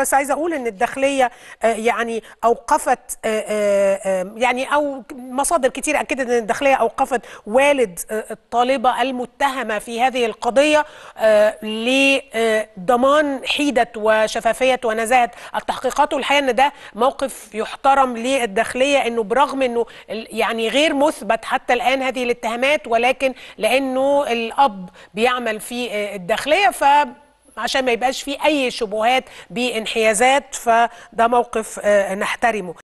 بس عايزه اقول ان الداخليه آه، يعني اوقفت آه، آه، يعني او مصادر كتير اكدت ان الداخليه اوقفت والد الطالبه المتهمه في هذه القضيه لضمان حيده وشفافيه ونزاهه التحقيقات والحقيقه ان ده موقف يحترم للداخليه انه برغم انه يعني غير مثبت حتى الان هذه الاتهامات ولكن لانه الاب بيعمل في الداخليه ف عشان ما يبقاش فيه اي شبهات بانحيازات فده موقف آه، نحترمه